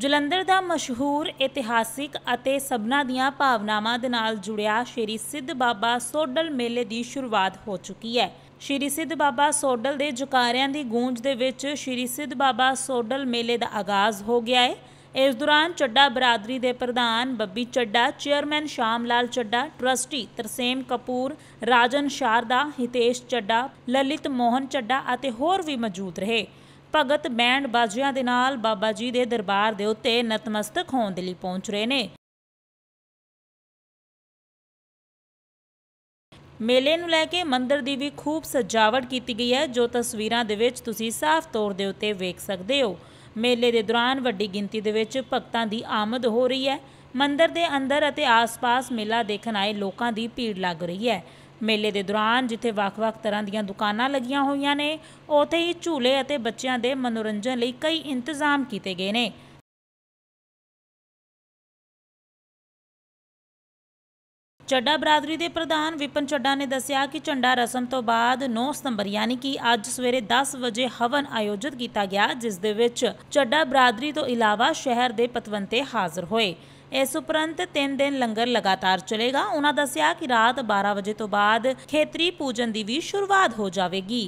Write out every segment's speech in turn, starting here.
ਜਲੰਧਰ ਦਾ ਮਸ਼ਹੂਰ ਇਤਿਹਾਸਿਕ ਅਤੇ ਸਭਨਾ ਦੀਆਂ ਭਾਵਨਾਵਾਂ ਦੇ ਨਾਲ ਜੁੜਿਆ ਸ਼੍ਰੀ ਸਿੱਧ ਬਾਬਾ ਸੋਡਲ ਮੇਲੇ ਦੀ ਸ਼ੁਰੂਆਤ ਹੋ ਚੁੱਕੀ ਹੈ ਸ਼੍ਰੀ ਸਿੱਧ ਬਾਬਾ ਸੋਡਲ ਦੇ ਜੁਕਾਰਿਆਂ ਦੀ ਗੂੰਜ ਦੇ ਵਿੱਚ ਸ਼੍ਰੀ ਸਿੱਧ ਬਾਬਾ ਸੋਡਲ ਮੇਲੇ ਦਾ ਆਗਾਜ਼ ਹੋ ਗਿਆ ਹੈ ਇਸ ਦੌਰਾਨ ਚੱਡਾ ਬਰਾਦਰੀ ਦੇ ਪ੍ਰਧਾਨ ਬੱਬੀ ਚੱਡਾ ਚੇਅਰਮੈਨ ਸ਼ਾਮ ਲਾਲ ਚੱਡਾ ਟਰਸਟੀ ਤਰਸੇਮ ਕਪੂਰ ਰਾਜਨ ਸ਼ਾਰਦਾ ਹਿਤੇਸ਼ ਚੱਡਾ ਲਲਿਤ ਮੋਹਨ ਚੱਡਾ ਅਤੇ ਹੋਰ ਵੀ ਮੌਜੂਦ ਰਹੇ ਭਗਤ ਬੈਂਡ ਬਾਜੀਆਂ ਦੇ ਨਾਲ ਬਾਬਾ ਜੀ ਦੇ ਦਰਬਾਰ ਦੇ ਉੱਤੇ ਨਤਮਸਤਕ ਹੋਣ ਦੇ ਲਈ ਪਹੁੰਚ ਰਹੇ ਨੇ ਮੇਲੇ ਨੂੰ ਲੈ ਕੇ ਮੰਦਰ ਦੀ ਵੀ ਖੂਬ ਸਜਾਵਟ ਕੀਤੀ ਗਈ ਹੈ ਜੋ ਤਸਵੀਰਾਂ ਦੇ ਵਿੱਚ ਤੁਸੀਂ ਸਾਫ਼ ਤੌਰ ਦੇ ਉੱਤੇ ਵੇਖ ਸਕਦੇ ਹੋ ਮੇਲੇ ਦੇ ਦੌਰਾਨ ਵੱਡੀ ਗਿਣਤੀ ਦੇ ਵਿੱਚ ਭਗਤਾਂ ਦੀ ਆਮਦ ਹੋ ਰਹੀ ਹੈ ਮੰਦਰ ਦੇ ਅੰਦਰ ਅਤੇ ਆਸ-ਪਾਸ ਮੇਲਾ ਦੇਖਣ ਆਏ ਲੋਕਾਂ ਦੀ ਭੀੜ ਲੱਗ ਰਹੀ ਹੈ ਮੇਲੇ ਦੇ ਦੌਰਾਨ ਜਿੱਥੇ ਵੱਖ-ਵੱਖ ਤਰ੍ਹਾਂ ਦੀਆਂ ਦੁਕਾਨਾਂ ਲੱਗੀਆਂ ਹੋਈਆਂ ਨੇ ਉੱਥੇ ਹੀ ਝੂਲੇ ਅਤੇ ਬੱਚਿਆਂ ਦੇ ਮਨੋਰੰਜਨ ਲਈ ਕਈ ਇੰਤਜ਼ਾਮ ਕੀਤੇ ਗਏ ਨੇ ਚੱਡਾ ਬਰਾਦਰੀ ਦੇ ਪ੍ਰਧਾਨ ਵਿਪਨ ਚੱਡਾ ਨੇ ਦੱਸਿਆ ਕਿ ਝੰਡਾ ਰਸਮ ਤੋਂ ਬਾਅਦ 9 ਸਤੰਬਰ ਯਾਨੀ ਕਿ ਅੱਜ ਸਵੇਰੇ 10 ਵਜੇ ਹਵਨ ਆਯੋਜਿਤ ਕੀਤਾ ਗਿਆ ਜਿਸ ਦੇ ਵਿੱਚ ਚੱਡਾ ਬਰਾਦਰੀ ਤੋਂ ਇਲਾਵਾ ਸ਼ਹਿਰ ਦੇ ਪਤਵੰਤੇ ਹਾਜ਼ਰ ਹੋਏ ਇਸ ਉਪਰੰਤ 3 ਦਿਨ ਲੰਗਰ ਲਗਾਤਾਰ ਚੱਲੇਗਾ ਉਹਨਾਂ ਦੱਸਿਆ ਕਿ ਰਾਤ 12 ਵਜੇ ਤੋਂ ਬਾਅਦ ਖੇਤਰੀ ਪੂਜਨ ਦੀ ਵੀ ਸ਼ੁਰੂਆਤ ਹੋ ਜਾਵੇਗੀ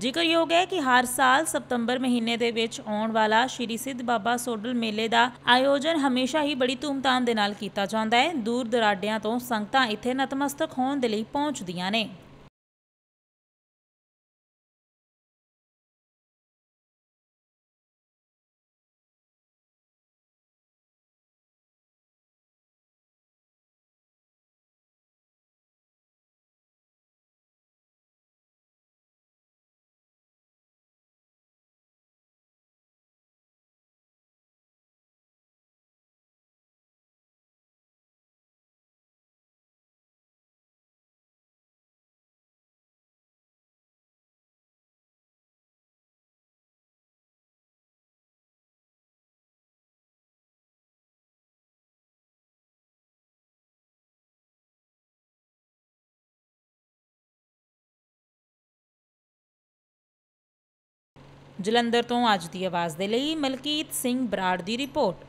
ਜ਼ਿਕਰਯੋਗ ਹੈ ਕਿ ਹਰ ਸਾਲ ਸਤੰਬਰ ਮਹੀਨੇ ਦੇ ਵਿੱਚ ਆਉਣ ਵਾਲਾ ਸ਼੍ਰੀ ਸਿੱਧ ਬਾਬਾ ਸੋਡਲ ਮੇਲੇ ਦਾ ਆਯੋਜਨ ਹਮੇਸ਼ਾ ਹੀ ਬੜੀ ਧੂਮਧਾਮ ਦੇ ਨਾਲ ਕੀਤਾ ਜਾਂਦਾ ਹੈ ਦੂਰ ਦਰਾਡਿਆਂ ਤੋਂ ਸੰਗਤਾਂ ਇੱਥੇ ਨਤਮਸਤਕ ਹੋਣ ਦੇ ਲਈ ਪਹੁੰਚਦੀਆਂ ਨੇ ਜਲੰਧਰ ਤੋਂ ਅੱਜ ਦੀ ਆਵਾਜ਼ ਦੇ ਲਈ ਮਲਕੀਤ ਸਿੰਘ ਬਰਾੜ ਦੀ ਰਿਪੋਰਟ